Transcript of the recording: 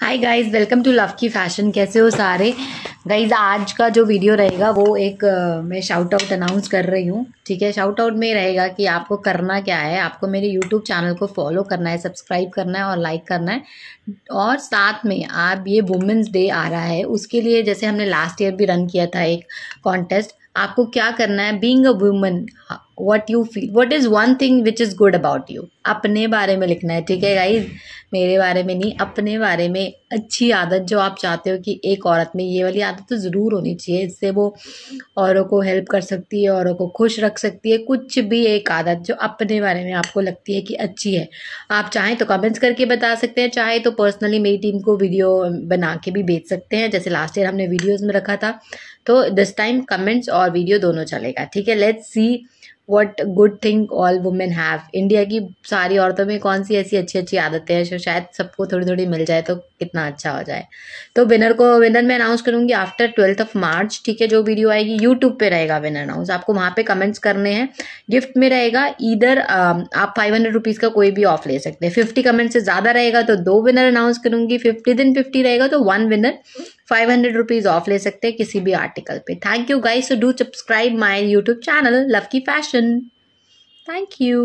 hi guys welcome to love की fashion कैसे हो सारे गाइस आज का जो वीडियो रहेगा वो एक मैं शाउट आउट अनाउंस कर रही हूँ ठीक है शाउट आउट में रहेगा कि आपको करना क्या है आपको मेरे यूट्यूब चैनल को फॉलो करना है सब्सक्राइब करना है और लाइक करना है और साथ में आप ये वुमेंस डे आ रहा है उसके लिए जैसे हमने लास्ट ईयर भी रन किया था एक कॉन्टेस्ट आपको क्या करना है being a women what you feel what is one thing which is good about you अपने बारे में लिखना है ठीक है गाइज मेरे बारे में नहीं अपने बारे में अच्छी आदत जो आप चाहते हो कि एक औरत में ये वाली आदत तो ज़रूर होनी चाहिए इससे वो औरों को हेल्प कर सकती है औरों को खुश रख सकती है कुछ भी एक आदत जो अपने बारे में आपको लगती है कि अच्छी है आप चाहें तो कमेंट्स करके बता सकते हैं चाहे तो पर्सनली मेरी टीम को वीडियो बना के भी भेज सकते हैं जैसे लास्ट ईयर हमने वीडियोज़ में रखा था तो दिस टाइम कमेंट्स और वीडियो दोनों चलेगा ठीक है let's see what good thing all women have India की सारी औरतों में कौन सी ऐसी अच्छी अच्छी आदतें हैं जो शायद सबको थोड़ी थोड़ी मिल जाए तो कितना अच्छा हो जाए तो विनर को विनर मैं अनाउंस करूंगी आफ्टर ट्वेल्थ ऑफ मार्च ठीक है जो वीडियो आएगी यूट्यूब पे रहेगा विनर अनाउंस आपको वहाँ पे कमेंट्स करने हैं गिफ्ट में रहेगा इधर um, आप फाइव हंड्रेड रुपीज़ का कोई भी ऑफ ले सकते हैं फिफ्टी कमेंट से ज़्यादा रहेगा तो दो विनर अनाउंस करूंगी फिफ्टी दिन फिफ्टी रहेगा तो one winner five hundred rupees off ले सकते हैं किसी भी आर्टिकल पे thank you guys so do subscribe my YouTube channel love की फैशन थैंक यू